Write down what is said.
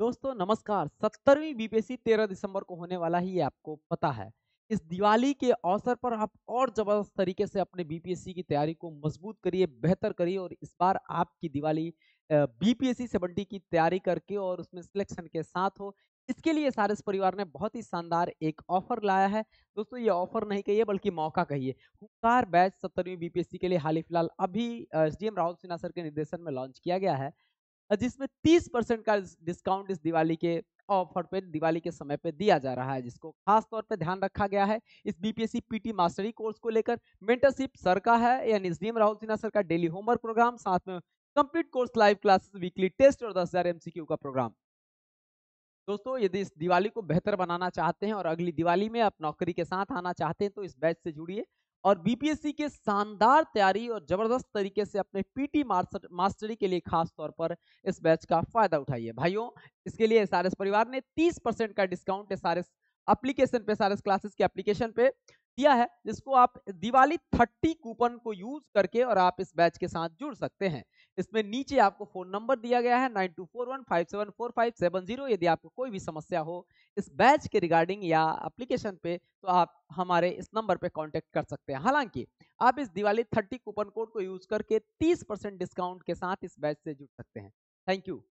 दोस्तों नमस्कार सत्तरवीं बीपीएससी तेरह दिसंबर को होने वाला ही आपको पता है इस दिवाली के अवसर पर आप और जबरदस्त तरीके से अपने बीपीएससी की तैयारी को मजबूत करिए बेहतर करिए और इस बार आपकी दिवाली बीपीएससी सेवेंटी की तैयारी करके और उसमें सिलेक्शन के साथ हो इसके लिए सारस परिवार ने बहुत ही शानदार एक ऑफर लाया है दोस्तों ये ऑफर नहीं कहिए बल्कि मौका कहिए हुकार बैच सत्तरवीं बीपीएससी के लिए हाल ही फिलहाल अभी S D M Rahul Sinha sir के निर्देशन में लॉन्च किया गया है जिसमें 30 परसेंट का डिस्काउंट इस दिवाली के ऑफर पे दिवाली के समय पे दिया जा रहा है जिसको खास तौर पे ध्यान रखा गया है इस बीपीएससी पीटी मास्टरी कोर्स को लेकर मेंटरशिप सर का है यानी डी राहुल सिन्हा सर का डेली होमवर्क प्रोग्राम साथ में complete course live classes weekly test और दस हजार एमसीक्यू का प्रोग्राम दोस्तों यदि इस दिवाली को बेहतर बनाना चाहते हैं और अगली दिवाली में आप नौकरी के साथ आना चाहते हैं तो इस बैच से जुड़िए और बीपीएससी के शानदार तैयारी और जबरदस्त तरीके से अपने पीटी मास्टरी के लिए खास तौर पर इस बैच का फायदा उठाइए भाइयों इसके लिए एसआरएस परिवार ने 30 परसेंट का डिस्काउंट एसआरएस एप्लीकेशन पे एसआरएस क्लासेस के एप्लीकेशन पे दिया है जिसको आप दिवाली थर्टी कूपन को यूज करके और आप इस बैच के साथ जुड़ सकते हैं इसमें नीचे आपको फोन नंबर दिया गया है nine two four one five seven four five seven zero यदि आपको कोई भी समस्या हो इस बैच के रिगार्डिंग या अप्लीकेशन पे तो आप हमारे इस नंबर पे कांटेक्ट कर सकते हैं हालांकि आप इस दिवाली थर्टी कूपन कोड को यूज करके तीस डिस्काउंट के साथ इस बैच से जुड़ सकते हैं थैंक यू